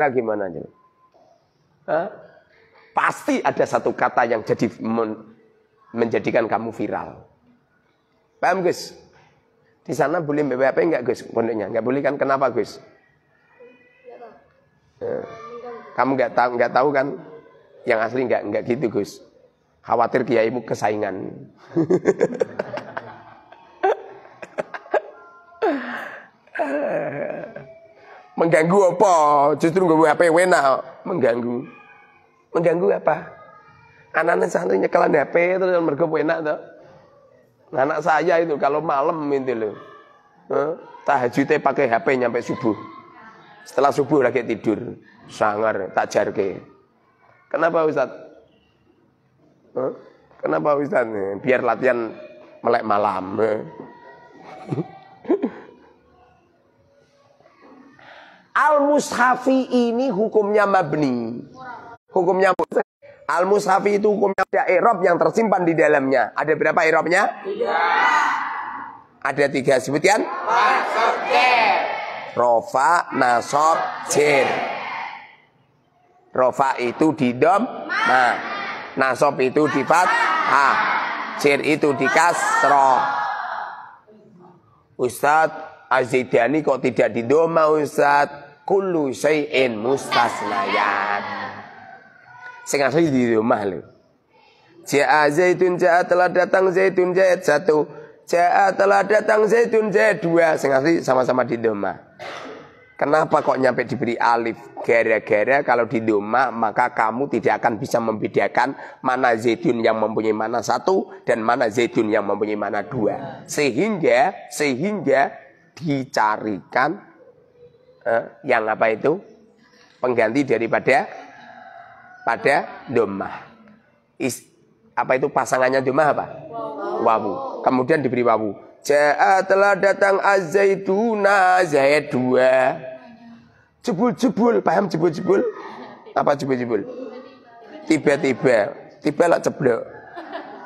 kira gimana aja? Pasti ada satu kata yang jadi men menjadikan kamu viral. Paham Gus? Di sana boleh BWP enggak Gus pondoknya? Enggak boleh kan? Kenapa Gus? Eh, kamu enggak tahu enggak tahu kan? Yang asli enggak enggak gitu Gus. Khawatir kiaimu kesaingan. Mengganggu apa? Justru gue HP wena mengganggu. Mengganggu apa? Anak-anak santri nyekelan HP terus mergo wena tuh. Nah, anak saya itu kalau malam itu loh. Eh, tahajudnya pakai HP nyampe subuh. Setelah subuh lagi tidur. Sangar, tak jarke. Kenapa Ustaz? Huh? kenapa Ustaz? Biar latihan melek malam. Al-Mushafi ini hukumnya mabni. Hukumnya Al-Mushafi itu hukumnya ada Erop yang tersimpan di dalamnya. Ada berapa Eropnya? Tiga. Ada tiga Sebutkan. Rofa, nasob, jir. Rofa itu di dom, nah. Nasob itu di fat, ah. Jir itu di kasro. Ustadz, Azidani kok tidak di doma Ustadz? kulu syai'in mustasnayan. Sing asli di rumah lho. Ja'a zaitun ja'a telah datang zaitun ja'a satu. Ja'a telah datang zaitun ja'a dua. Sing asli sama-sama di rumah. Kenapa kok nyampe diberi alif? Gara-gara kalau di rumah maka kamu tidak akan bisa membedakan mana zaitun yang mempunyai mana satu dan mana zaitun yang mempunyai mana dua. Sehingga sehingga dicarikan eh, yang apa itu pengganti daripada pada domah. Is, apa itu pasangannya domah apa? Wawu. Kemudian diberi wawu. Ja'a telah datang azaituna zaid dua. Jebul-jebul, paham jebul-jebul? Apa jebul-jebul? Tiba-tiba, tiba lah ceblok.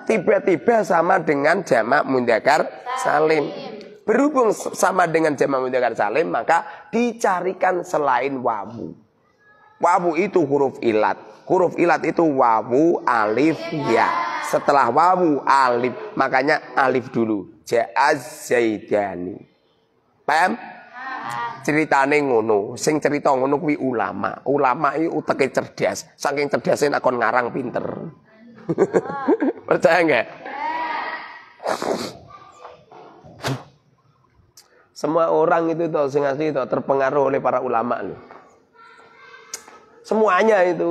Tiba-tiba sama dengan jamak mundakar salim berhubung sama dengan jama mudzakkar salim maka dicarikan selain wabu wabu itu huruf ilat. Huruf ilat itu wabu alif ya. Setelah wabu alif, makanya alif dulu. Jaz Zaidani. Paham? ceritane ngono sing cerita ngono kuwi ulama ulama iki uteke cerdas saking cerdasnya nak kon ngarang pinter percaya nggak iya. Semua orang itu toh sing asli toh terpengaruh oleh para ulama loh. Semuanya itu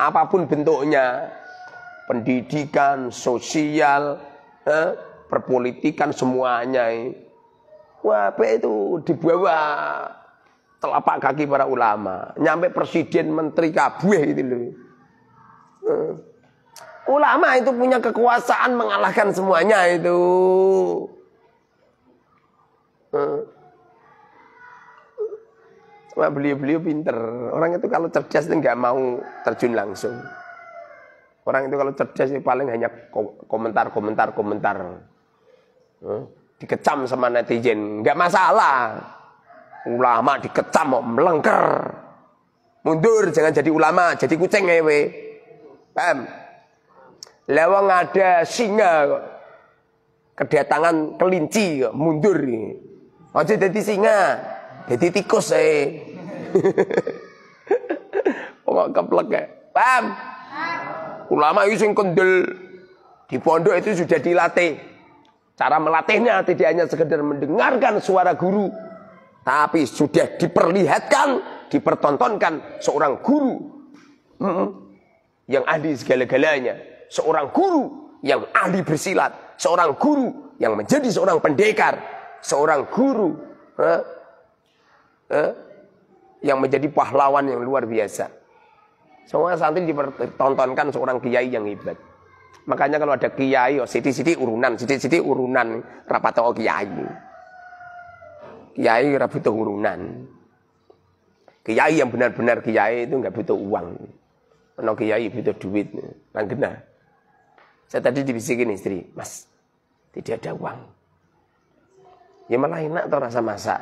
apapun bentuknya, pendidikan, sosial, eh, perpolitikan semuanya. itu wape itu dibawa telapak kaki para ulama, nyampe presiden, menteri kabueh gitu loh. Eh, ulama itu punya kekuasaan mengalahkan semuanya itu. Cuma eh, beliau-beliau pinter. Orang itu kalau cerdas itu nggak mau terjun langsung. Orang itu kalau cerdas itu paling hanya komentar, komentar, komentar. Dikecam sama netizen, nggak masalah. Ulama dikecam mau melengker. Mundur, jangan jadi ulama, jadi kucing ngewe. Ya, Paham? Lewang ada singa Kedatangan kelinci mundur. Nih. Aja jadi singa, jadi tikus ae. Pokok keplek ya. Paham? Ulama itu yang kendel. Di pondok itu sudah dilatih. Cara melatihnya tidak hanya sekedar mendengarkan suara guru, tapi sudah diperlihatkan, dipertontonkan seorang guru yang ahli segala-galanya, seorang guru yang ahli bersilat, seorang guru yang menjadi seorang pendekar, seorang guru eh, eh, yang menjadi pahlawan yang luar biasa. Semua santri dipertontonkan seorang kiai yang hebat. Makanya kalau ada kiai, oh, siti-siti urunan, siti-siti urunan, rapat oh kiai. Kiai rapat butuh urunan. Kiai yang benar-benar kiai itu nggak butuh uang. Ono kiai butuh duit, langgena. Saya tadi dibisikin istri, mas, tidak ada uang ya malah enak tuh rasa masak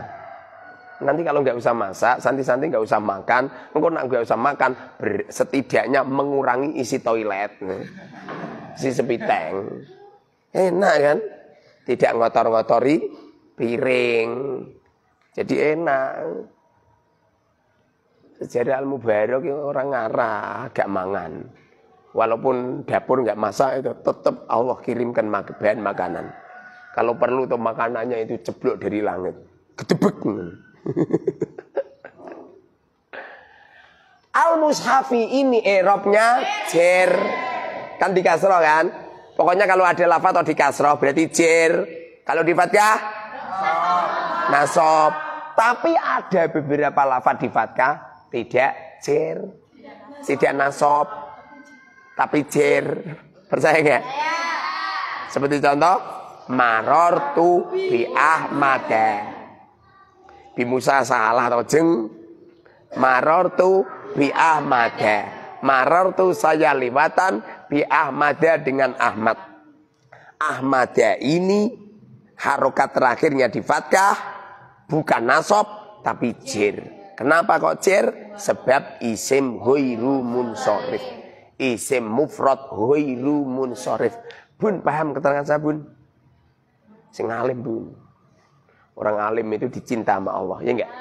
nanti kalau nggak usah masak santi-santi nggak usah makan engkau nak nggak usah makan setidaknya mengurangi isi toilet si sepiteng enak kan tidak ngotor-ngotori piring jadi enak sejarah al-mubarok orang ngarah agak mangan walaupun dapur nggak masak itu tetap Allah kirimkan bahan makanan kalau perlu tuh makanannya itu ceblok dari langit. Gedebek. Al-Mushafi ini Eropnya jer. Kan di kasroh kan? Pokoknya kalau ada lafat atau di kasroh berarti jer. Kalau di fatkah? Nasob. Tapi ada beberapa lafat di fatkah tidak jer. Tidak nasob. Tapi jer. Percaya nggak? Seperti contoh Maror tu bi Ahmad Bi Musa salah rojeng. tu bi maror tu saya lewatan bi Ahmad dengan Ahmad. Ahmad ini harokat terakhirnya di fatkah bukan nasob tapi jir. Kenapa kok jir? Sebab isim huiru munsorif. Isim mufrad huiru munsorif. Bun paham keterangan saya bun? Sing alim bu. Orang alim itu dicinta sama Allah, ya enggak?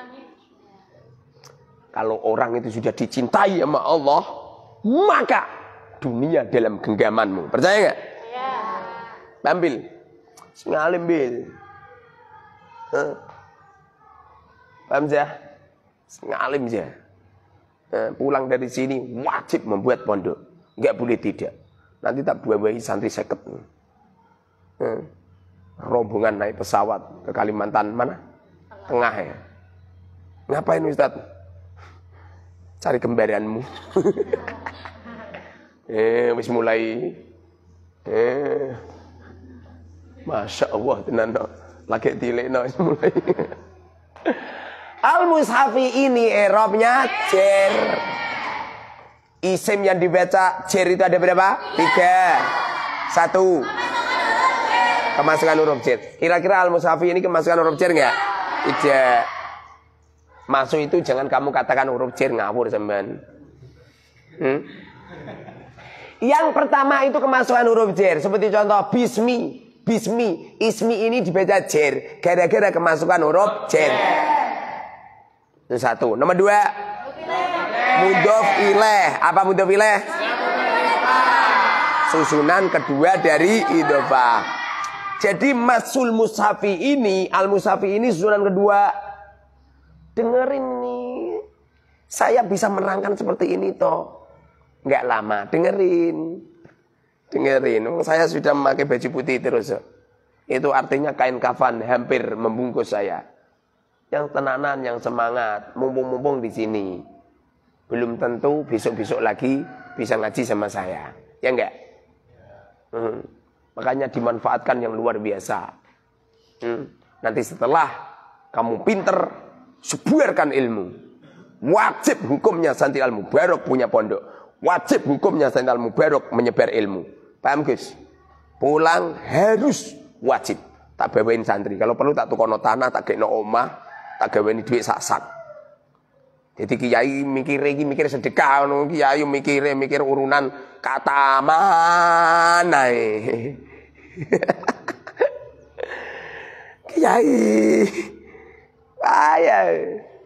Kalau orang itu sudah dicintai sama Allah, maka dunia dalam genggamanmu. Percaya enggak? Iya. sengalim Sing alim bil. Huh? Paham ya? Sing alim ya. Pulang dari sini wajib membuat pondok. Enggak boleh tidak. Nanti tak buah-buahi santri seket. Huh? rombongan naik pesawat ke Kalimantan mana? Tengah ya. Ngapain Ustaz? Cari kembarianmu. eh, wis mulai. Eh. Masya Allah, tenan no. Lagi tilik no, mulai. Al-Mushafi ini Eropnya Jer. Isim yang dibaca Jer itu ada berapa? Tiga. Satu. Kemasukan huruf jir. Kira-kira al-musafi ini kemasukan huruf jir nggak? Tidak. Masuk itu jangan kamu katakan huruf jir ngawur teman. Hmm? Yang pertama itu kemasukan huruf jir. Seperti contoh bismi. Bismi. Ismi ini dibaca jir. Kira-kira kemasukan huruf jir. Itu satu. Nomor dua. Mudof ileh. Apa mudof ileh? Susunan kedua dari idofah. Jadi masul musafi ini, al musafi ini susunan kedua. Dengerin nih. Saya bisa menerangkan seperti ini toh. Enggak lama, dengerin. Dengerin, oh, saya sudah memakai baju putih terus. Itu artinya kain kafan hampir membungkus saya. Yang tenanan, yang semangat, mumpung-mumpung di sini. Belum tentu besok-besok lagi bisa ngaji sama saya. Ya enggak? Hmm. Makanya dimanfaatkan yang luar biasa. Hmm. Nanti setelah kamu pinter, sebuarkan ilmu. Wajib hukumnya Santri Al-Mubarak punya pondok. Wajib hukumnya Santri Al-Mubarak menyebar ilmu. Paham guys? Pulang harus wajib. Tak bawain santri. Kalau perlu tak tukono tanah, tak gekno omah, tak gawain duit sasak Jadi kiai mikir lagi mikir sedekah kiai mikir mikir urunan kata mana. Kiai. Ayo.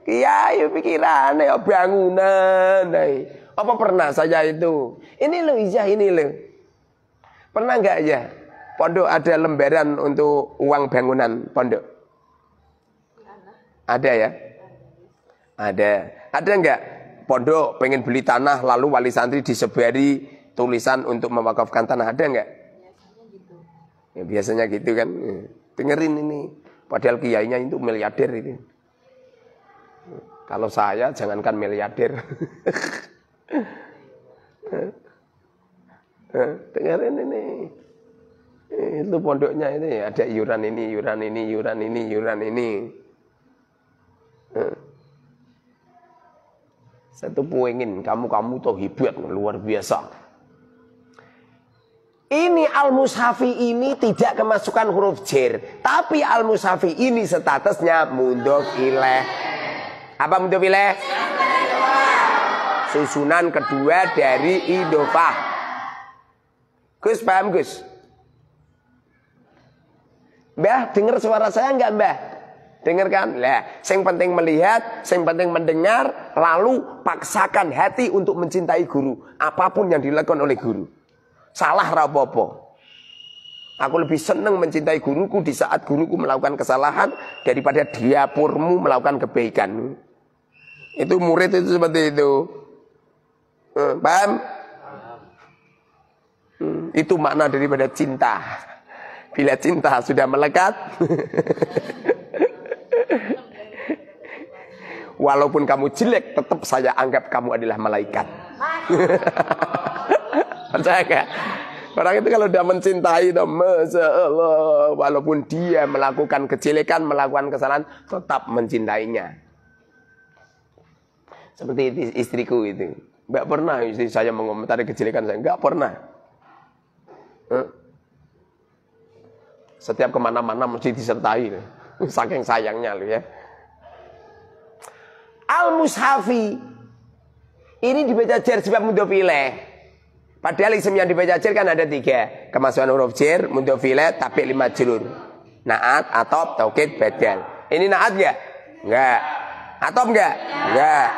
Kiai pikiran ya bangunan. Eh. Apa pernah saja itu? Ini loh Ijah ini loh. Pernah nggak ya? Pondok ada lembaran untuk uang bangunan pondok. Ada ya? Ada. Ada nggak? Pondok pengen beli tanah lalu wali santri disebari tulisan untuk mewakafkan tanah ada nggak? Ya, biasanya gitu kan. Ya, dengerin ini. Padahal kiainya itu miliarder ini. Kalau saya jangankan miliarder. Ya, dengerin ini. Itu pondoknya ini ada iuran ini, iuran ini, iuran ini, iuran ini. Ya. Satu puingin kamu kamu tuh hebat luar biasa. Ini al-mushafi ini tidak kemasukan huruf jir. Tapi al-mushafi ini statusnya mundur ileh Apa mundur ileh Susunan kedua dari idofah. Gus paham Gus? Mbah, dengar suara saya enggak Mbah? Dengarkan. Lah, yang penting melihat, yang penting mendengar, lalu paksakan hati untuk mencintai guru, apapun yang dilakukan oleh guru. Salah rapopo. Aku lebih senang mencintai guruku di saat guruku melakukan kesalahan daripada dia purmu melakukan kebaikan. Itu murid itu seperti itu. Hmm, paham? Hmm, itu makna daripada cinta. Bila cinta sudah melekat, walaupun kamu jelek, tetap saya anggap kamu adalah malaikat. Percaya gak? Orang itu kalau udah mencintai itu, Masya Allah, walaupun dia melakukan kejelekan, melakukan kesalahan, tetap mencintainya. Seperti istriku itu. Enggak pernah istri saya mengomentari kejelekan saya. Enggak pernah. Eh? Setiap kemana-mana mesti disertai. Saking sayangnya lu ya. Al-Mushafi. Ini dibaca jerjibab mudofileh. Padahal isim yang dibaca jir kan ada tiga. Kemasukan huruf jir, untuk file, tapi lima jurur. Naat, atop, taukit, badal. Ini naat gak? Enggak. Atop gak? Enggak.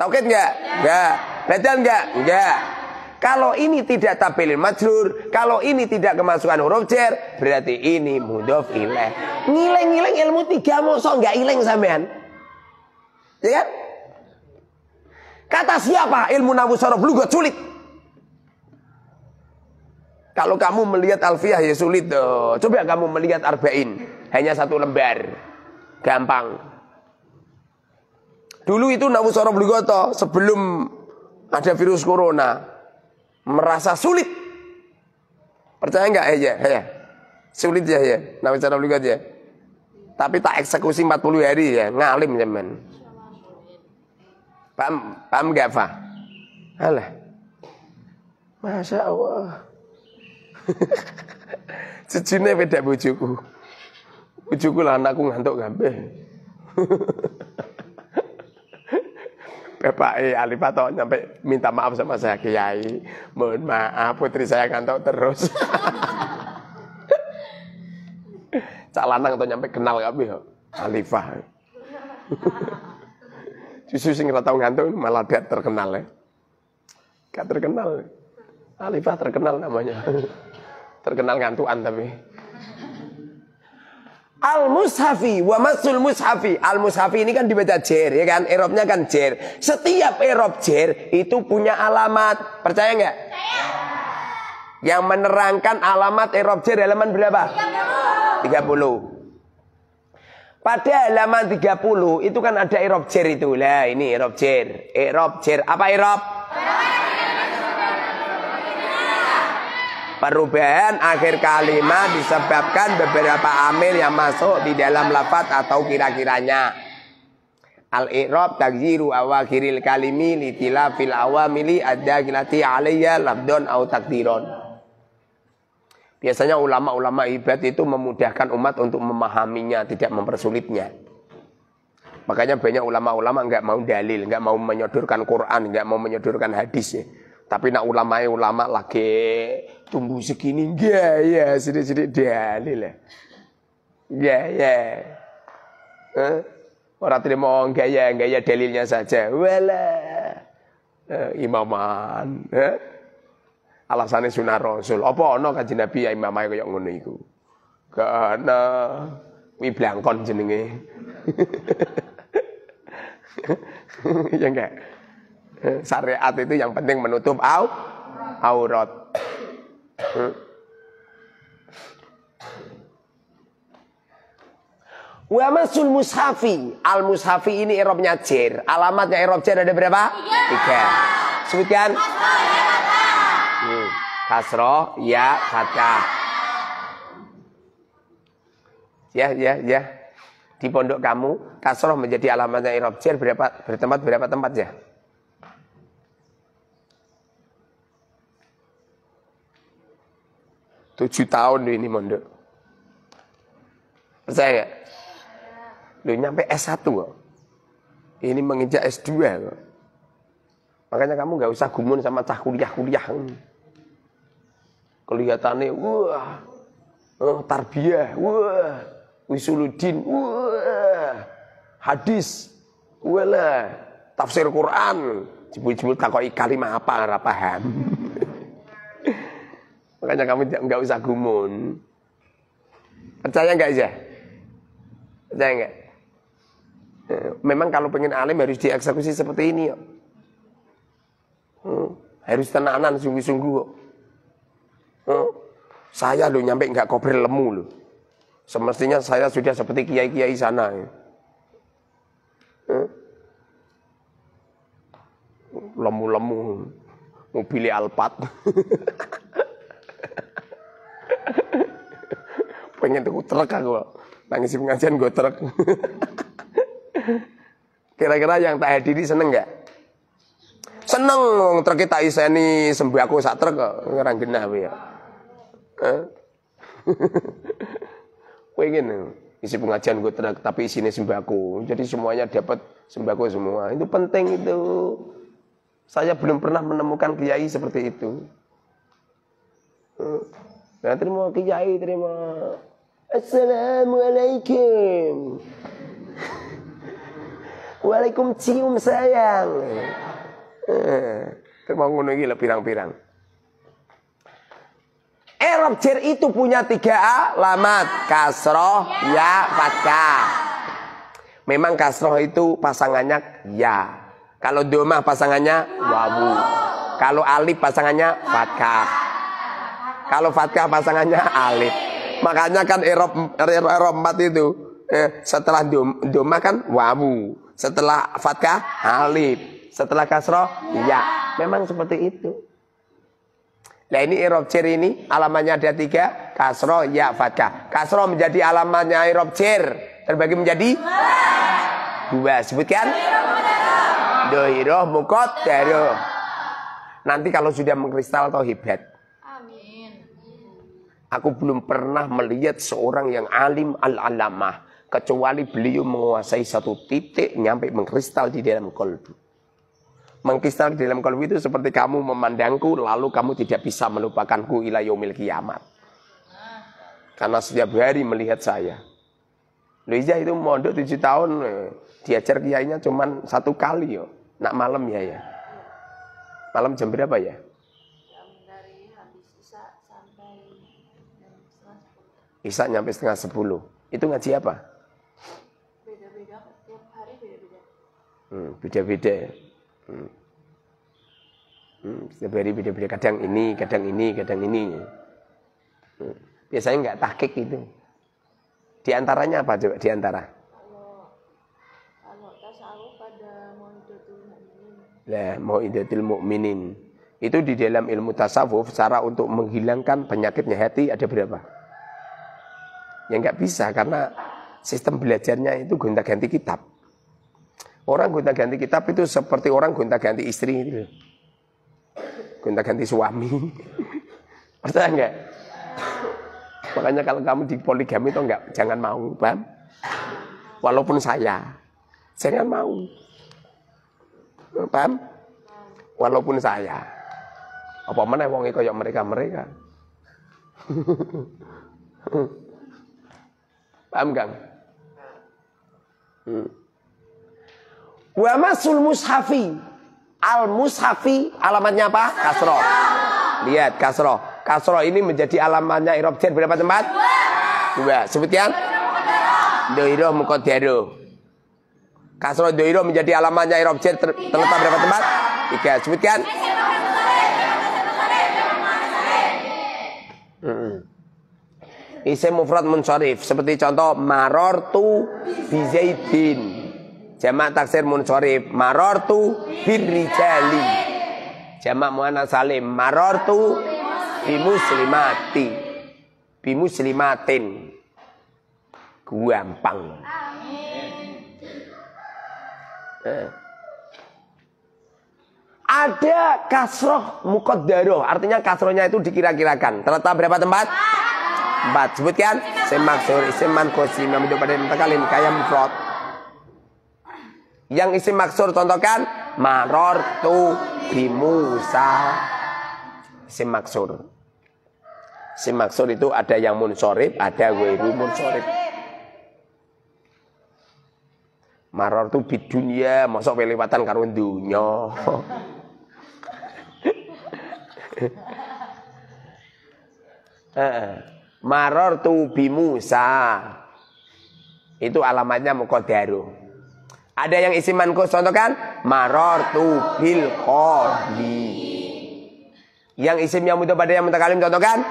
Taukit gak? Enggak. Badal gak? Enggak. Kalau ini tidak tabelin majrur, kalau ini tidak kemasukan huruf jer, berarti ini mudhof ilaih. Ngileng-ngileng ilmu tiga mosok nggak ileng sampean. Ya kan? Kata siapa ilmu nahwu sorof gak sulit? Kalau kamu melihat alfiah ya sulit tuh. Coba kamu melihat arba'in. Hanya satu lembar. Gampang. Dulu itu nahu sorof lugoto sebelum ada virus corona. Merasa sulit. Percaya nggak? Eh, ya, ya. Sulit ya ya. Nahu sorof aja. ya. Tapi tak eksekusi 40 hari ya. Ngalim zaman. Ya, Paham, paham gak apa? Alah. Masya Allah. Cucunya beda bujuku. Bujuku lah anakku ngantuk kabeh. Bapak Ali Patok sampai minta maaf sama saya Kiai. Mohon maaf putri saya ngantuk terus. Cak lanang tuh nyampe kenal kabeh. Alifah. Justru sing ora tau ngantuk malah gak terkenal ya. Gak terkenal. Alifah terkenal namanya. terkenal ngantuan tapi. Al Mushafi wa Masul Mushafi. Al Mushafi ini kan dibaca jer ya kan? Eropnya kan jer. Setiap erop jer itu punya alamat. Percaya nggak? Yang menerangkan alamat erop jer elemen berapa? 30. 30. Pada halaman 30 itu kan ada irob jer itu. Lah ini irob jer. Irob jer. Apa irob? Perubahan akhir kalimat disebabkan beberapa amil yang masuk di dalam lafat atau kira-kiranya. Al-i'rab takziru awakiril kalimi fil awamili ada kilati alaiya labdon au takdiron. Biasanya ulama-ulama ibad itu memudahkan umat untuk memahaminya, tidak mempersulitnya. Makanya banyak ulama-ulama nggak mau dalil, nggak mau menyodorkan Quran, nggak mau menyodorkan hadis. Ya. Tapi nak ulama ulama lagi tumbuh segini, ya ya, sini-sini dalil ya. Ya, ya. Eh? Orang terima enggak oh, ya, enggak ya dalilnya saja. Wala Eh, imaman. Eh? Alasannya sunnah rasul. Apa ono kaji Nabi ya imam yang ngono itu Karena ana. blangkon jenenge. ya enggak? Syariat itu yang penting menutup au aurat. Wa masul mushafi. Al mushafi ini irobnya jir Alamatnya irob jer ada berapa? Tiga. Sebutkan kasroh ya fathah ya ya ya di pondok kamu kasroh menjadi alamatnya irob berapa bertempat berapa tempat ya tujuh tahun ini mondok percaya nggak lu nyampe S1 ini menginjak S2 makanya kamu nggak usah gumun sama cah kuliah kuliah kelihatannya wah uh, tarbiyah wah wisuludin wah hadis wala tafsir Quran jebul-jebul takoi kalimat apa nggak paham makanya kamu nggak usah gumun percaya nggak aja percaya nggak eh, memang kalau pengen alim harus dieksekusi seperti ini ya. harus tenanan sungguh-sungguh saya loh nyampe nggak kober lemu loh. Semestinya saya sudah seperti kiai-kiai sana. Ya. Eh? Lemu-lemu. pilih alpat, Pengen tuh truk aku. Nangis pengajian gue truk. Kira-kira yang tak hadiri seneng nggak? Seneng, truk kita iseni aku sak truk. Ngerang genah ya pengen eh. isi pengajian gue tenang, tapi isinya sembako jadi semuanya dapat sembako semua itu penting itu saya belum pernah menemukan kiai seperti itu eh. nah terima kiai terima assalamualaikum Waalaikumsalam sayang. terbangun lagi ngono pirang-pirang. Erop jer itu punya tiga alamat. Kasroh, ya, fatkah. Memang kasroh itu pasangannya ya. Kalau domah pasangannya wabu. Kalau alif pasangannya fatkah. Kalau fatkah pasangannya alif. Makanya kan erop, erop empat itu. Eh, setelah domah kan wabu. Setelah fatkah alif. Setelah kasroh ya. Memang seperti itu. Nah ini irob cir ini alamannya ada tiga. Kasro, ya, fatkah. Kasro menjadi alamannya irob cir. Terbagi menjadi dua. Sebutkan. Dohiroh mukot dero Nanti kalau sudah mengkristal atau hebat. Aku belum pernah melihat seorang yang alim al-alamah. Kecuali beliau menguasai satu titik nyampe mengkristal di dalam kolbu mengkisar di dalam kalbu itu seperti kamu memandangku lalu kamu tidak bisa melupakanku ila yaumil kiamat. Karena setiap hari melihat saya. Luisa itu mondok tujuh tahun eh, diajar kiainya cuman satu kali yo. Nak malam ya ya. Malam jam berapa ya? Isa nyampe setengah sepuluh. Itu ngaji apa? Beda-beda, tiap hari beda-beda. Hmm, beda-beda. Ya. Hmm. hmm. setiap hari beda-beda kadang ini, kadang ini, kadang ini. Hmm. Biasanya nggak takik itu. Di antaranya apa coba? Di antara? Nah, mau idatil mukminin itu di dalam ilmu tasawuf cara untuk menghilangkan penyakitnya hati ada berapa? Ya nggak bisa karena sistem belajarnya itu gonta-ganti kitab. Orang gonta-ganti kitab itu seperti orang gonta-ganti istri gitu. Gonta-ganti suami. Percaya enggak? Makanya kalau kamu di poligami itu enggak jangan mau, paham? Walaupun saya jangan mau. Paham? Walaupun saya. Apa mana wong e kayak mereka-mereka. paham, Kang? Hmm. Wa masul mushafi. Al mushafi alamatnya apa? Kasroh. Lihat kasroh. Kasroh ini menjadi alamatnya Irob berapa tempat? Dua. Sebutkan. Doiro mukodero. Kasroh doiro menjadi alamatnya Irob Jar terletak berapa tempat? Tiga. Sebutkan. Isim mufrad munsorif. Seperti contoh maror tu bizaidin. Jamak taksir munsorif marortu birrijali. Jamak muana salim marortu bimuslimati. Bimuslimatin. Gampang. Eh. Ada kasroh mukodaroh, artinya kasrohnya itu dikira-kirakan. Terletak berapa tempat? Empat. Sebutkan. Semak sur, kosi, kosim, pada kalian kaya mufrod. Yang isi maksur contohkan marortu bi Musa. Isi maksur. Si maksur itu ada yang munsorib, ada wairu munsorib. Marortu di dunia, masuk pelewatan karun dunia. Maror tu bi Musa. Itu alamatnya Mukodaro. Ada yang isi mankus contohkan tu bil kodi. Yang isim yang mudah pada yang mutakalim contohkan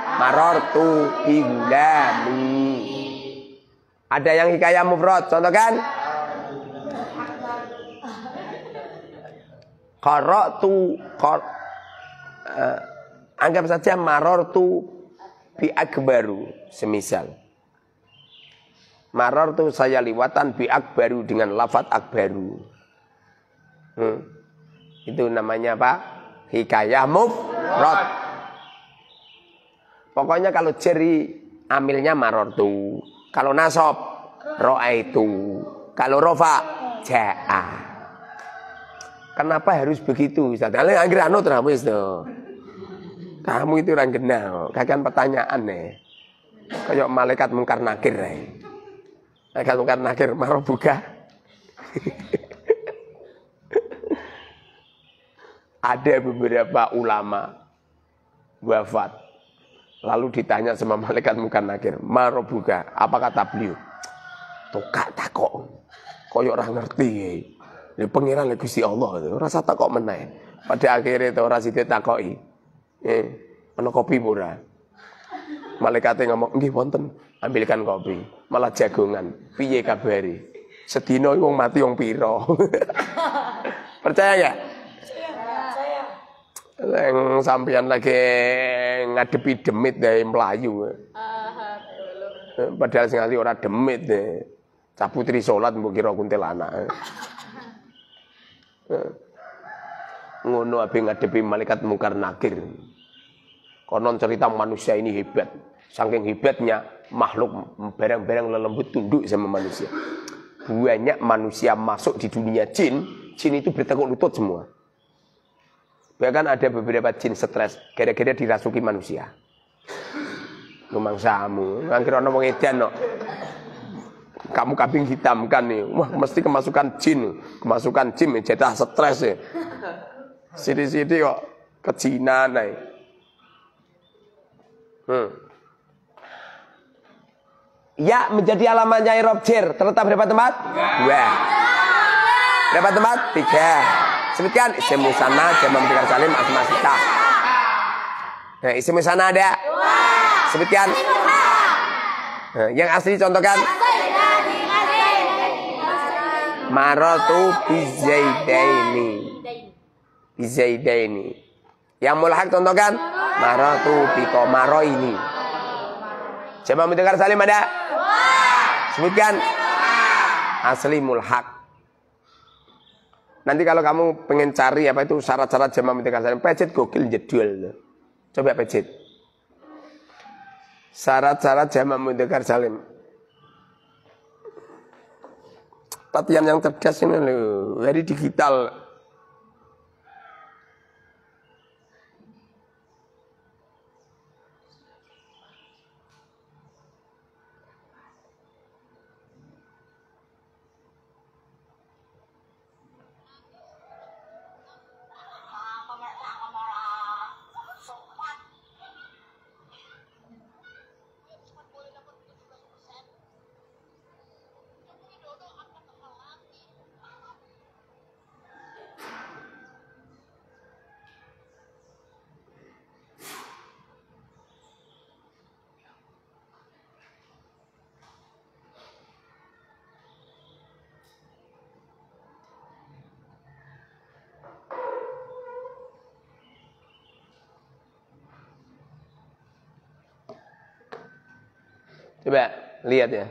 tu bigulami. Ada yang hikayah mufrad contohkan qara'tu tu uh, eh, anggap saja maror tu bi akbaru semisal Maror tuh saya liwatan bi akbaru dengan lafat akbaru. Hmm. Itu namanya apa? Hikayah mufrad. Pokoknya kalau ceri amilnya maror tuh. Kalau nasab roa itu. Kalau rofa jaa. Kenapa harus begitu Ustaz? Kalian anggere anut ra wis Kamu itu orang kenal, Kalian pertanyaan nih. Kayak malaikat mungkar nakir nih. Eh. Nah, kalau kan nakir buka. Ada beberapa ulama wafat. Lalu ditanya sama malaikat muka nakir, marah buka. Apa kata beliau? Tukak takok. Koyok orang ngerti. Ini e? pengiran lagi si Allah. Gitu. Rasa takok menaik. Pada akhirnya itu orang situ takoi. Eh, kopi murah. Malaikatnya ngomong, nggih wonten ambilkan kopi, malah jagongan. Piye kabari? Sedino wong mati wong piro? Percaya nggak? Yang sampean lagi ngadepi demit dari Melayu. Eh, padahal sekali orang demit deh. caputri sholat mbok kira kuntilanak. Eh. Eh. Ngono abe ngadepi malaikat mungkar nakir. Konon cerita manusia ini hebat. Saking hebatnya makhluk barang-barang lelembut tunduk sama manusia. Banyak manusia masuk di dunia jin, jin itu bertekuk lutut semua. Bahkan ada beberapa jin stres gara-gara dirasuki manusia. samu, angkir ono wong edan no. Kamu kambing hitam kan nih. Wah, mesti kemasukan jin, kemasukan jin jadah stres ya. Sidi-sidi kok kecina nih. Hmm. Ya menjadi alamannya irob jir. Terletak berapa tempat? Dua. Berapa tempat? Tiga. Sebutkan isim musana, jam memberikan salim, asma sita. Nah, isim musana ada? Dua. Sebutkan. Nah, yang asli contohkan? Marotu bizaidaini. Bizaidaini. Yang mulai contohkan? Marotu Maro ini. Siapa mendengar salim ada? Sebutkan. Asli mulhak. Nanti kalau kamu pengen cari apa itu syarat-syarat jamaah mendengar salim, pecet gokil jadwal. Coba pecet. Syarat-syarat jamaah mendengar salim. Latihan yang cerdas ini loh, very digital. Lihat ya.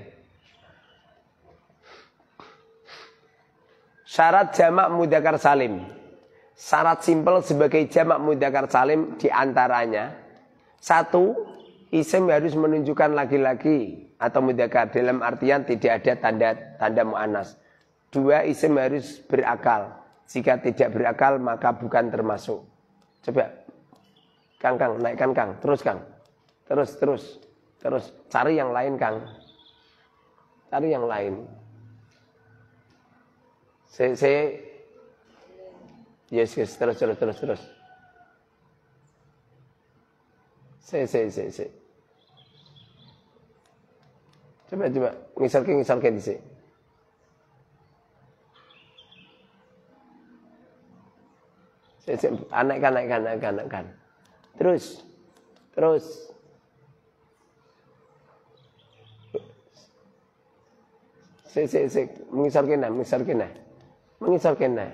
Syarat jamak mudakar salim. Syarat simpel sebagai jamak mudakar salim diantaranya. Satu, isim harus menunjukkan laki-laki atau mudakar. Dalam artian tidak ada tanda tanda mu'anas. Dua, isim harus berakal. Jika tidak berakal maka bukan termasuk. Coba. Kang, Kang, naikkan Kang. Terus, Kang. Terus, terus. Terus, cari yang lain, Kang. Cari yang lain. Saya, saya yes, yes, terus, terus, terus, terus. Saya, saya, saya, saya. Coba, coba, misalkan misalkan di sini. Saya, saya, anak, anak, anak. Terus, Terus, terus. se se se Mengisar kena, mengisar kena. Mengisar kena.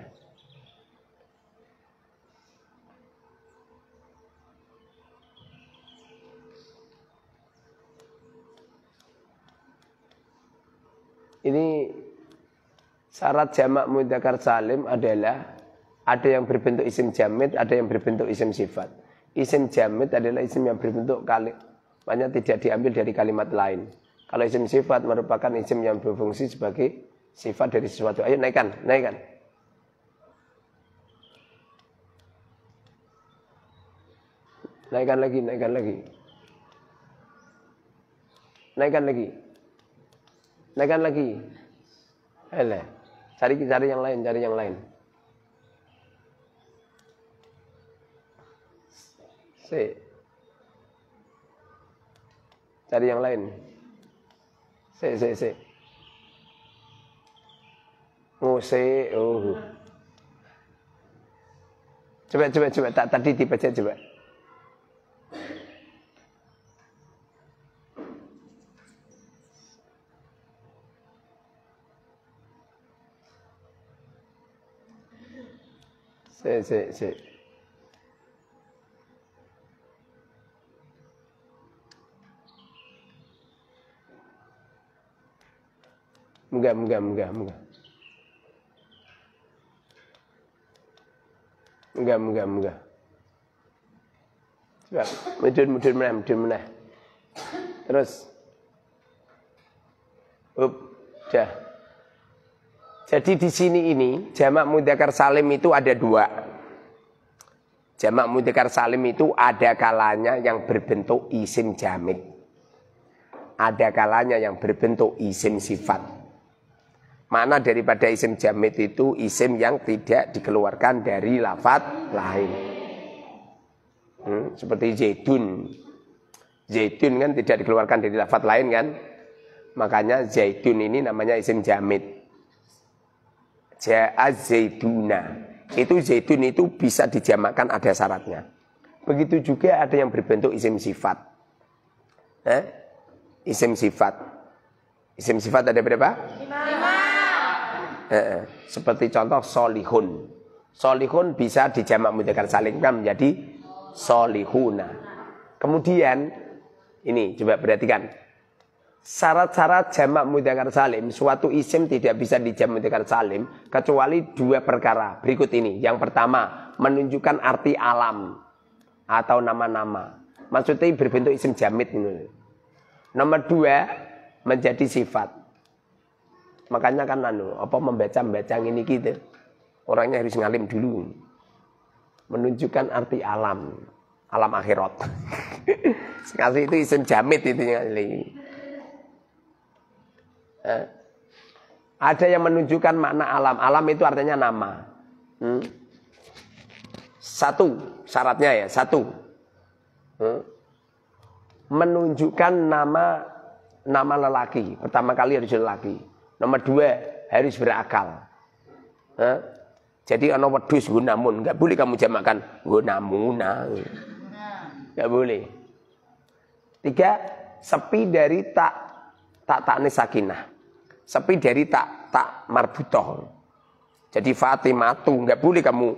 Ini syarat jamak mudakar salim adalah ada yang berbentuk isim jamid, ada yang berbentuk isim sifat. Isim jamid adalah isim yang berbentuk kalimat, banyak tidak diambil dari kalimat lain. Kalau isim sifat merupakan isim yang berfungsi sebagai sifat dari sesuatu. Ayo naikkan, naikkan. Naikkan lagi, naikkan lagi. Naikkan lagi. Naikkan lagi. Ayo, Cari cari yang lain, cari yang lain. Si. Cari yang lain. Si, si, sik. Ngusik. Oh, oh. Coba, coba, coba. Tak tadi dibaca coba. Si, si, si. enggak, enggak, enggak, enggak. Enggak, enggak, enggak. Sebab mudun mudun menah, mudun menah. Terus up dah. Jadi di sini ini jamak mudakar salim itu ada dua. Jamak mudakar salim itu ada kalanya yang berbentuk isim jamid. Ada kalanya yang berbentuk isim sifat mana daripada isim jamit itu isim yang tidak dikeluarkan dari lafat lain. Hmm, seperti zaitun. Zaitun kan tidak dikeluarkan dari lafat lain kan? Makanya zaitun ini namanya isim jamit, Ja'a zaituna. Itu zaitun itu bisa dijamakan ada syaratnya. Begitu juga ada yang berbentuk isim sifat. Eh? Isim sifat. Isim sifat ada berapa? Eh, seperti contoh solihun. Solihun bisa dijamak mudzakkar salim kan menjadi solihuna. Kemudian ini coba perhatikan. Syarat-syarat jamak mudzakkar salim, suatu isim tidak bisa dijamak mudzakkar salim kecuali dua perkara. Berikut ini. Yang pertama, menunjukkan arti alam atau nama-nama. Maksudnya berbentuk isim jamit Nomor dua, menjadi sifat. Makanya kan anu, apa membaca membaca ini gitu. Orangnya harus ngalim dulu. Menunjukkan arti alam, alam akhirat. Sekali itu isim jamit itu ngalih. Eh, ada yang menunjukkan makna alam. Alam itu artinya nama. Hmm. Satu syaratnya ya, satu. Hmm. Menunjukkan nama nama lelaki. Pertama kali harus lelaki. Nomor dua, harus berakal. Ha? Jadi ono wedhus gunamun, nggak boleh kamu jamakan gunamuna. Nggak boleh. Tiga, sepi dari tak tak tak sakinah. Sepi dari tak tak marbutoh. Jadi Fatimatu nggak boleh kamu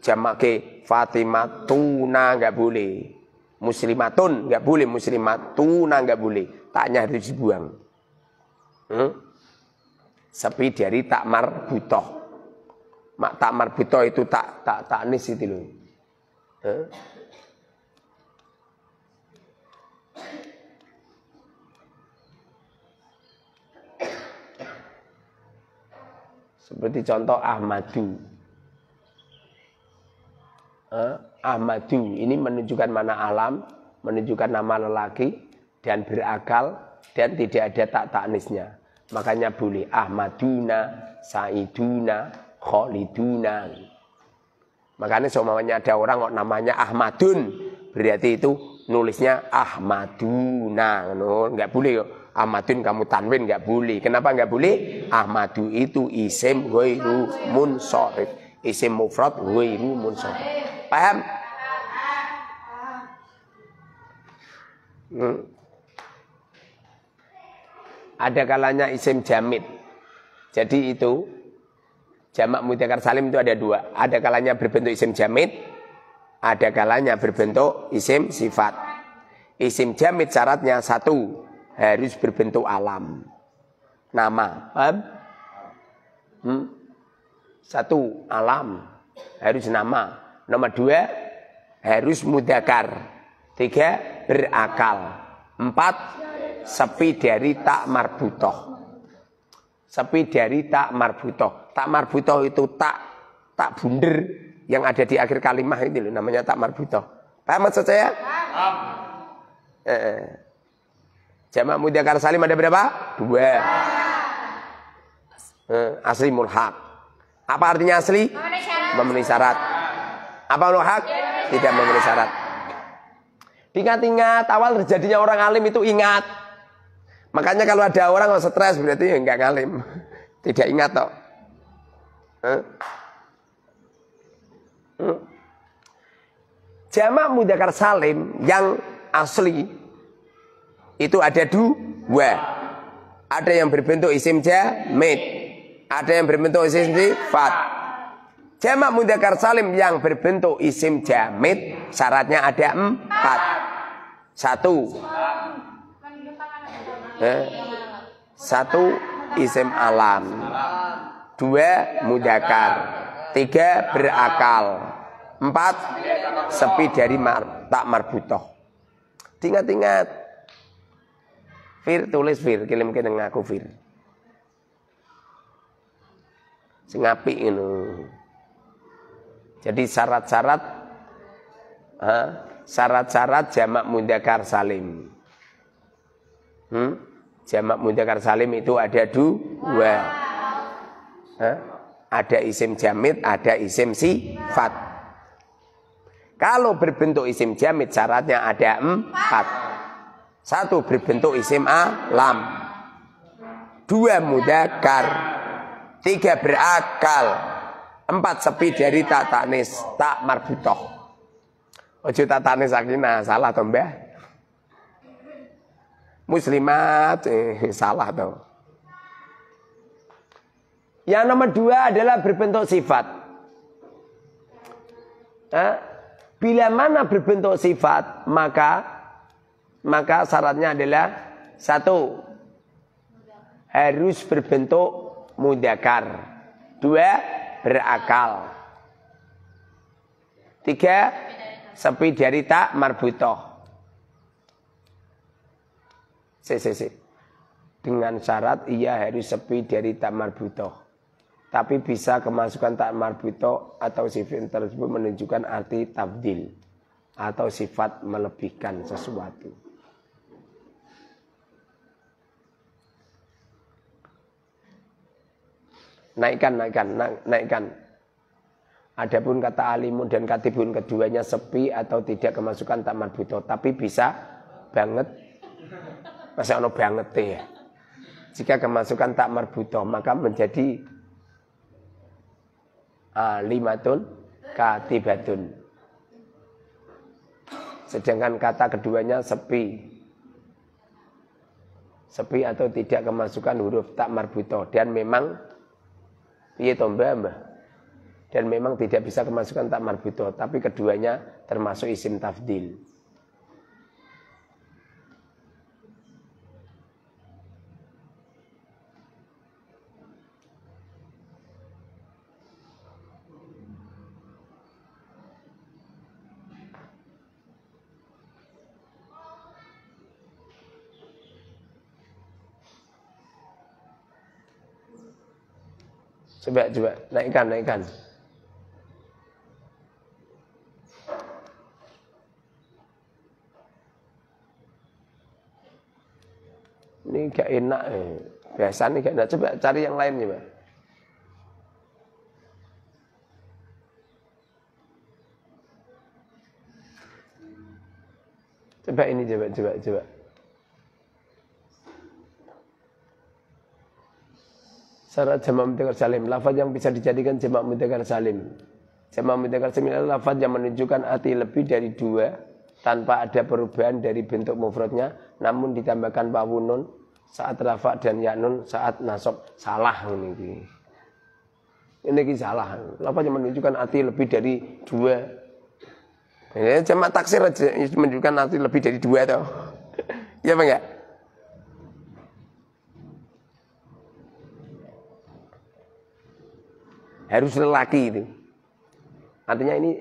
jamake Fatimatuna nggak boleh. Muslimatun nggak boleh, muslimatuna nggak boleh. Taknya harus dibuang. Hmm? sepi dari takmar butoh. Mak takmar butoh itu tak tak tak nis itu loh. huh? Seperti contoh Ahmadu. huh? Ahmadu ini menunjukkan mana alam, menunjukkan nama lelaki dan berakal dan tidak ada tak taknisnya. Makanya boleh Ahmaduna, Saiduna, Khaliduna. Makanya seumpamanya ada orang kok namanya Ahmadun, berarti itu nulisnya Ahmaduna. No, nggak boleh Ahmadun kamu tanwin nggak boleh. Kenapa nggak boleh? Ahmadu itu isim ghairu munsharif. Isim mufrad ghairu munsharif. Paham? Hmm ada kalanya isim jamit, Jadi itu jamak mudzakkar salim itu ada dua. Ada kalanya berbentuk isim jamit, ada kalanya berbentuk isim sifat. Isim jamit syaratnya satu, harus berbentuk alam. Nama, paham? Hmm? Satu, alam. Harus nama. Nomor dua, harus mudakar. Tiga, berakal. Empat, sepi dari tak marbutoh. Sepi dari tak marbutoh. Tak marbutoh itu tak tak bunder yang ada di akhir kalimah itu loh, namanya tak marbutoh. Paham maksud saya? Paham. Eh, eh. jamak muda salim ada berapa? Dua. Eh, asli mulhak. Apa artinya asli? Memenuhi syarat. Apa mulhak? Tidak memenuhi syarat. Ingat-ingat awal terjadinya orang alim itu ingat Makanya kalau ada orang yang stres berarti ya nggak ngalim. Tidak ingat toh. Huh? Huh? Jamak mudakar salim yang asli itu ada dua. Ada yang berbentuk isim jamid, ada yang berbentuk isim sifat. Jamak mudakar salim yang berbentuk isim jamid syaratnya ada empat. Satu, eh, satu isim alam dua mudakar tiga berakal empat sepi dari mar, tak marbutoh ingat-ingat Fir tulis Fir kirim ke aku Fir singapi ini jadi syarat-syarat syarat-syarat jamak mudakar salim hmm? Jamak mudzakkar salim itu ada dua. Hah? Ada isim jamit, ada isim sifat. Kalau berbentuk isim jamit syaratnya ada empat. Satu berbentuk isim alam. Dua mudakar. Tiga berakal. Empat sepi dari tatanis, tak marbutoh. Ojo tatanis akina salah tombah muslimat eh, salah tuh. Yang nomor dua adalah berbentuk sifat. Nah, bila mana berbentuk sifat maka maka syaratnya adalah satu harus berbentuk mudakar, dua berakal, tiga sepi dari tak marbutoh, CCC. Dengan syarat ia harus sepi dari tamar buto. Tapi bisa kemasukan tamar buto atau sifat tersebut menunjukkan arti tabdil. Atau sifat melebihkan sesuatu. Naikkan, naikkan, naikkan. Adapun kata alimun dan katibun keduanya sepi atau tidak kemasukan tamar buto. tapi bisa banget masih ono banget ya. Jika kemasukan tak marbutoh maka menjadi alimatun ah, katibatun. Sedangkan kata keduanya sepi. Sepi atau tidak kemasukan huruf tak marbutoh dan memang piye tomba Dan memang tidak bisa kemasukan tak marbutoh, tapi keduanya termasuk isim tafdil. Coba, coba. Naikkan, naikkan. Ini gak enak. Eh. Biasa nih gak enak. Coba cari yang lain nih, Pak. Coba ini coba coba coba. syarat jamak mudzakkar salim lafaz yang bisa dijadikan jamak mudzakkar salim jamak mudzakkar salim adalah lafaz yang menunjukkan arti lebih dari dua tanpa ada perubahan dari bentuk mufradnya namun ditambahkan wawu nun saat rafa dan ya nun saat nasab salah ini ini ki salah lafaz yang menunjukkan arti lebih dari dua ini jamak taksir menunjukkan arti lebih dari dua toh ya Bang enggak harus lelaki itu. Artinya ini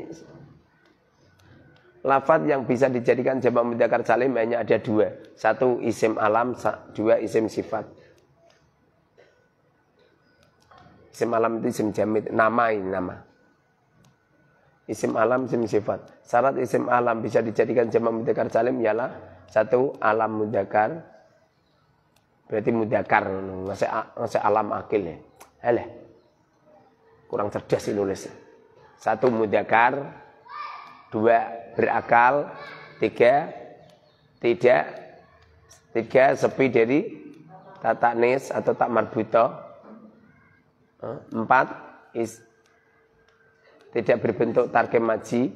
lafat yang bisa dijadikan jamak mudzakkar salim hanya ada dua. Satu isim alam, dua isim sifat. Isim alam itu isim jamid, nama ini nama. Isim alam, isim sifat. Syarat isim alam bisa dijadikan jamak mudzakkar salim ialah satu alam mudzakkar berarti mudzakkar ngasih alam akil ya. Eleh kurang cerdas Indonesia. Satu mudakar, dua berakal, tiga tidak, tiga sepi dari tata nis atau tak marbuto, eh, empat is, tidak berbentuk tarkim maji,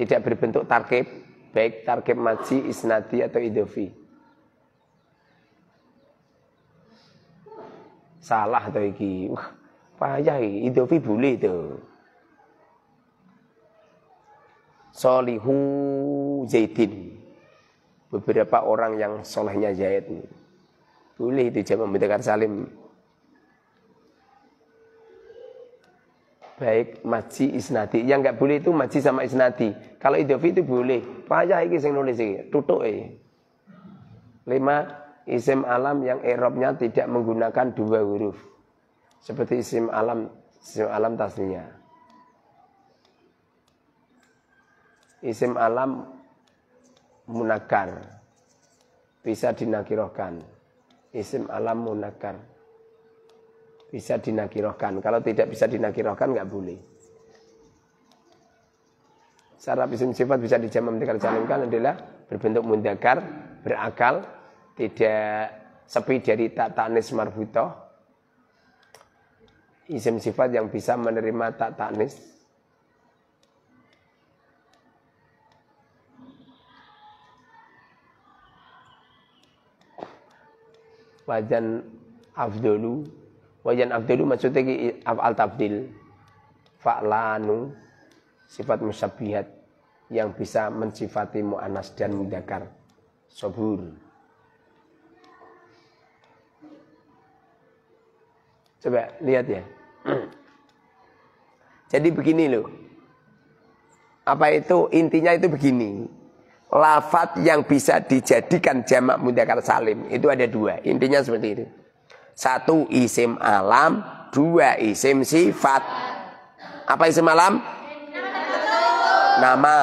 tidak berbentuk tarkib, baik tarkib maji, isnadi atau idofi. Salah to iki. Wah, payah iki. Idopi boleh to. Solihu Zaidin. Beberapa orang yang solehnya Zaid. Boleh itu jamaah mendekat salim. Baik maji isnati Yang nggak boleh itu maji sama isnati, Kalau idofi itu boleh. Payah iki sing nulis iki. Tutuk eh. Lima isim alam yang Eropnya tidak menggunakan dua huruf. Seperti isim alam, isim alam tasnya. Isim alam munakar. Bisa dinakirohkan. Isim alam munakar. Bisa dinakirohkan. Kalau tidak bisa dinakirohkan nggak boleh. Sarap isim sifat bisa dijamam dikar adalah berbentuk mundakar, berakal, tidak sepi dari tak tanis marbutoh isim sifat yang bisa menerima tak tanis wajan afdolu wajan afdolu maksudnya afal tabdil fa'lanu sifat musyabihat yang bisa mensifati mu'anas dan mudakar sobur Coba lihat ya. Hmm. Jadi begini loh. Apa itu intinya itu begini. Lafat yang bisa dijadikan jamak mudakar salim itu ada dua. Intinya seperti itu. Satu isim alam, dua isim sifat. Apa isim alam? Nama.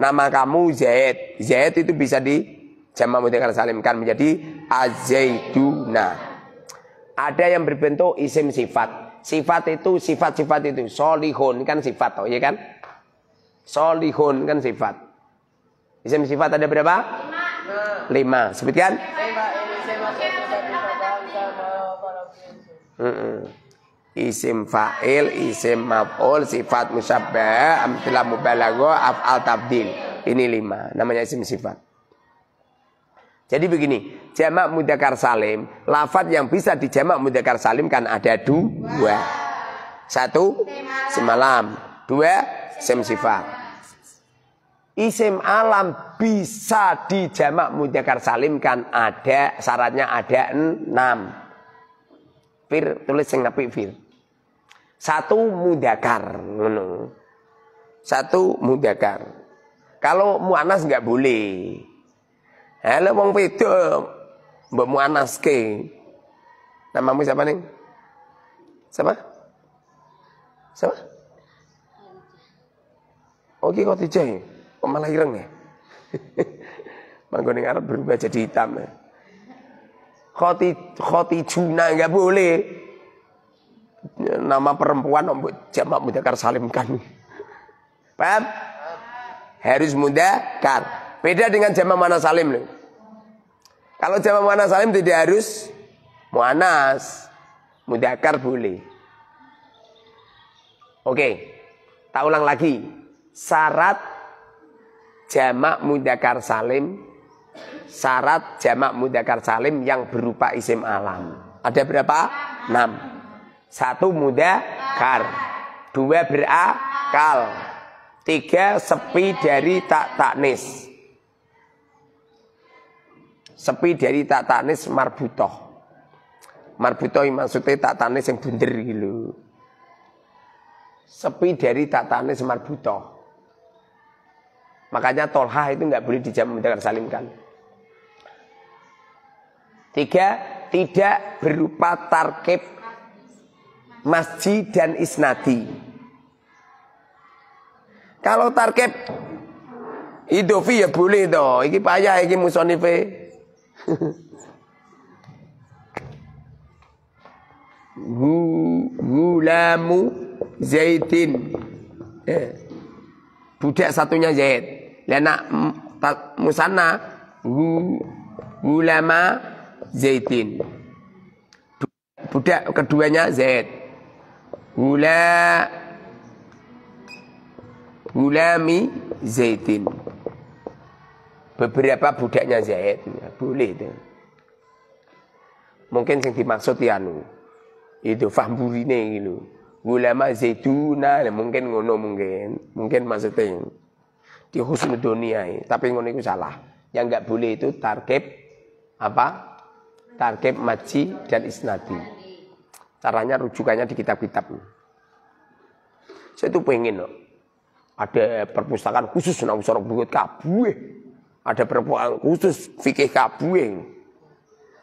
Nama kamu Zaid. Zaid itu bisa di jamak salim kan menjadi azaiduna. Az ada yang berbentuk isim sifat. Sifat itu sifat-sifat itu. Solihun kan sifat toh, ya kan? Solihun kan sifat. Isim sifat ada berapa? Lima. Lima. Sebutkan. Isim fa'il, isim maf'ul, sifat musabbah, amtilah mubalago, af'al tabdil. Ini lima, namanya isim sifat. Jadi begini, jamak mudakar salim, lafat yang bisa dijamak mudakar salim kan ada dua. Satu, semalam. Dua, sem Isim alam bisa dijamak mudakar salim kan ada syaratnya ada enam. Fir tulis yang napi fir. Satu mudakar, satu mudakar. Kalau muanas nggak boleh. Halo wong wedok mbok muanaske. Namamu siapa nih? Siapa? Siapa? Oke oh, kok dijai. Ya? Kok malah ireng ya? Manggoning Arab berubah jadi hitam ya. Khoti, khoti juna nggak boleh. Nama perempuan om jamak mudakar salim kan. Paham? Harus mudakar. Beda dengan jamaah mana salim nih. Kalau jamaah mana salim tidak harus muanas, mudakar boleh. Oke, tak ulang lagi. Syarat jamak mudakar salim, syarat jamak mudakar salim yang berupa isim alam. Ada berapa? enam Satu mudakar, dua berakal, tiga sepi dari tak taknis sepi dari tak tanis marbutoh. Marbutoh maksudnya tak tanis yang bunder gitu. Sepi dari tak tanis marbutoh. Makanya tolha itu nggak boleh dijam mendengar salimkan. Tiga, tidak berupa tarkib masjid dan isnadi. Kalau tarkib idofi ya boleh toh. ini payah, ini musonife Gulamu Zaitin eh. Budak satunya Zaid Lena musana, Gulama Zaitin Budak keduanya Zaid Gula Gulami Zaitin beberapa budaknya Zaid ya, boleh itu mungkin yang dimaksud ya nu itu fahmburine gitu ulama zaituna ya, mungkin ngono mungkin mungkin maksudnya di husnul dunia tapi ngono itu salah yang nggak boleh itu tarkib apa tarkib maji dan isnadi caranya rujukannya di kitab-kitab saya tuh pengen loh ada perpustakaan khusus nang sorok buat kabue ada perempuan khusus fikih kabueng.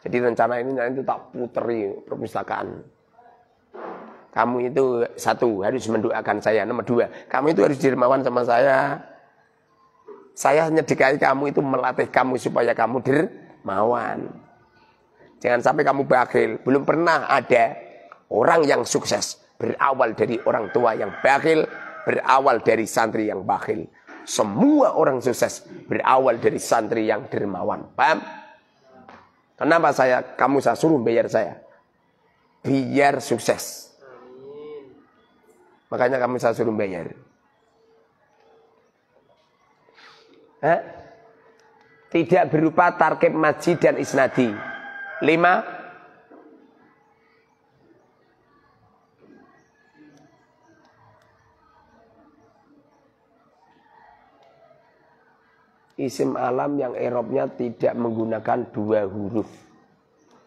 Jadi rencana ini nanti tak puteri perpustakaan. Kamu itu satu harus mendoakan saya. Nomor dua, kamu itu harus dermawan sama saya. Saya nyedikai kamu itu melatih kamu supaya kamu dermawan. Jangan sampai kamu bakil. Belum pernah ada orang yang sukses berawal dari orang tua yang bakil, berawal dari santri yang bakil. Semua orang sukses berawal dari santri yang dermawan. Paham? Kenapa saya kamu saya suruh bayar saya? Biar sukses. Makanya kamu saya suruh bayar. Eh? Tidak berupa target masjid dan isnadi. Lima, isim alam yang Eropnya tidak menggunakan dua huruf.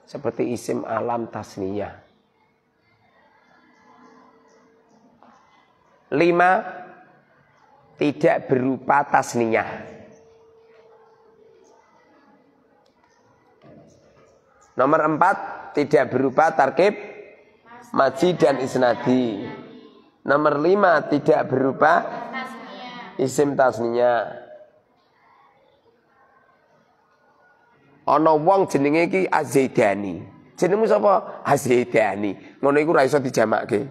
Seperti isim alam tasniyah. Lima, tidak berupa tasniyah. Nomor empat, tidak berupa tarkib, maji dan isnadi. Nomor lima, tidak berupa isim tasniyah. ana wong jenenge iki Azaidani. Jenengmu sapa? Azaidani. Ngono iku ora iso dijamakke.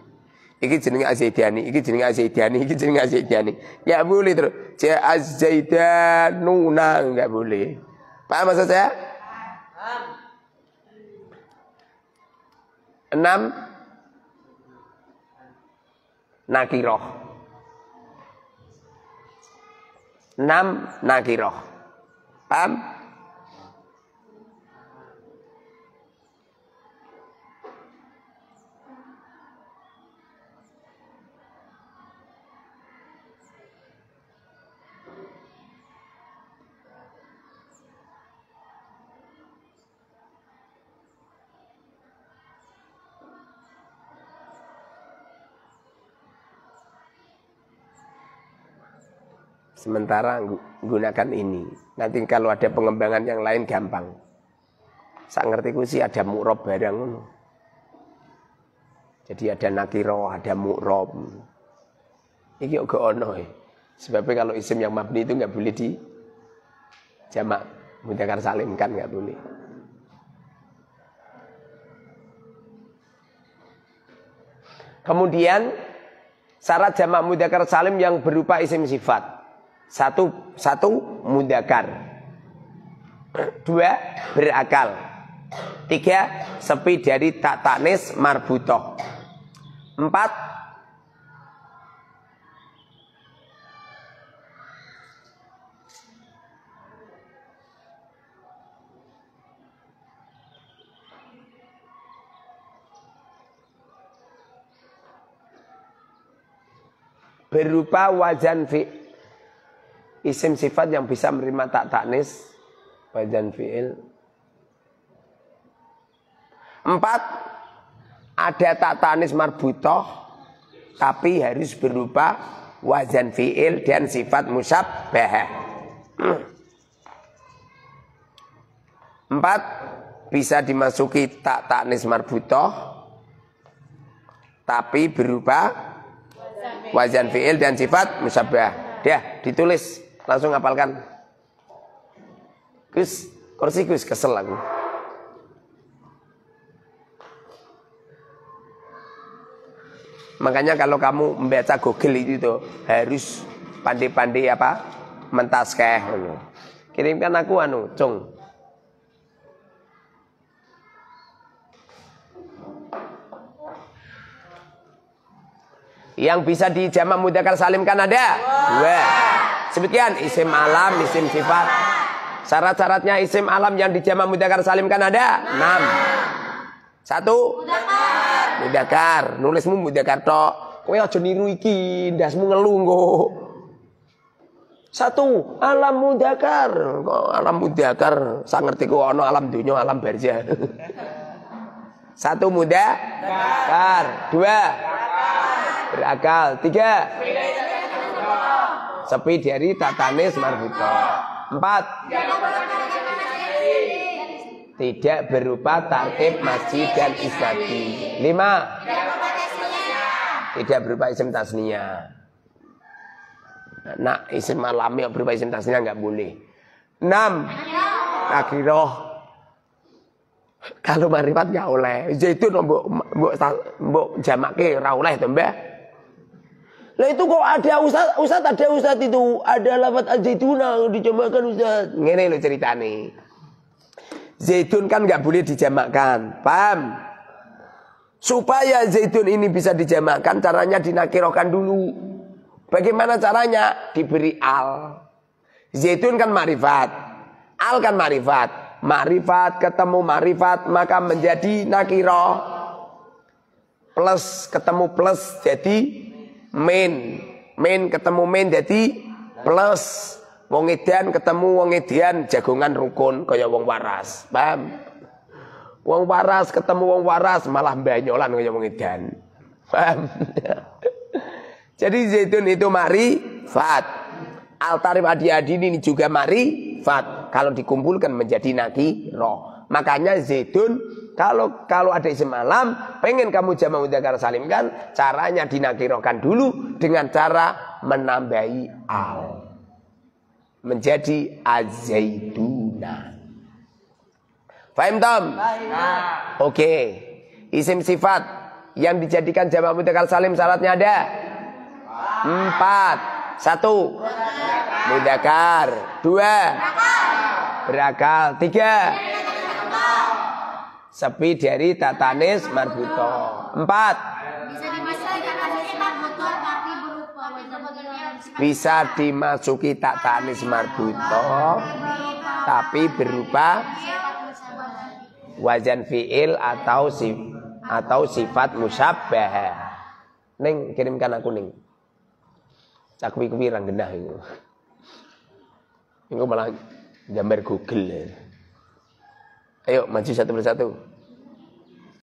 Iki jenenge Azaidani, iki jenenge Azaidani, iki jenenge Azaidani. Ya boleh terus. Ce Azaidanu nang enggak boleh. Paham maksud saya? Enam Nakiroh Enam Nakiroh Paham? Sementara gunakan ini. Nanti kalau ada pengembangan yang lain gampang. Saya ngerti ku sih ada murob barang. Jadi ada nakiro, ada murob. Ini juga ono. E. Sebabnya e kalau isim yang mabni itu nggak boleh di jamak mudakar salim kan nggak boleh. Kemudian syarat jamak mudakar salim yang berupa isim sifat. Satu satu mudakar. Dua berakal. Tiga sepi dari tak tatanis marbutoh. Empat berupa wajan fi'il isim sifat yang bisa menerima tak taknis badan fiil. Empat, ada tak taknis marbutoh, tapi harus berupa wajan fiil dan sifat musabbah. Empat, bisa dimasuki tak taknis marbutoh, tapi berupa wajan fiil dan sifat musabbah. Dia ditulis Langsung ngapalkan. Kus, kursi Gus kesel aku. Makanya kalau kamu membaca Google itu tuh, harus pandai-pandai apa? Mentaskeh. Kirimkan aku anu, cung. Yang bisa jamaah mudakar salim kan ada? Wow. Sebutkan isim alam, isim sifat. Syarat-syaratnya isim alam yang dijamak mudakar salim kan ada? enam Satu. Mudakar. Nulismu mudakar to Kowe aja niru iki, ndasmu ngelunggo. Satu, alam mudakar. Kok alam mudakar? Sang ngerti ku ono alam dunia, alam berja Satu muda, kar. Dua, berakal. Tiga, sepi dari tatane smarbuto. Empat. Tidak berupa tartib masjid dan isnati. Lima. Tidak berupa isim tasnia. Nah, isim yang berupa isim tasnia nggak boleh. Enam. Akhiroh. kalau marifat nggak oleh itu nombok mbok mbok jamake oleh mbak lah itu kok ada ustaz, ustaz ada ustaz itu, ada lafat al yang dijamakkan ustaz. Ngene lo ceritane. Zaitun kan nggak boleh dijamakkan, paham? Supaya zaitun ini bisa dijamakkan, caranya dinakirokan dulu. Bagaimana caranya? Diberi al. Zaitun kan marifat, al kan marifat. Marifat ketemu marifat maka menjadi nakiro Plus ketemu plus jadi min. Min ketemu min jadi plus. Wong edian ketemu wong edian jagongan rukun kaya wong waras. Paham? Wong waras ketemu wong waras malah banyolan kaya wong edian Paham? jadi zaitun itu mari fat Altarib adi-adi ini juga mari fat Kalau dikumpulkan menjadi nakiro. Makanya zaitun kalau kalau ada isim alam, pengen kamu jamak mudzakkar salim kan, caranya dinakirokan dulu dengan cara menambahi al. Menjadi azaituna Fahim Tom? Oke. Okay. Isim sifat yang dijadikan jama mudakar salim syaratnya ada empat. Satu Mudakar Dua Berakal Tiga sepi dari tatanis marbuto. Empat. Bisa dimasuki tatanis marbuto tapi berupa wajan fiil atau si atau sifat musabbah. Neng kirimkan aku neng. Aku kuwi rang gendah itu. Ini malah gambar Google. Ayo maju satu persatu.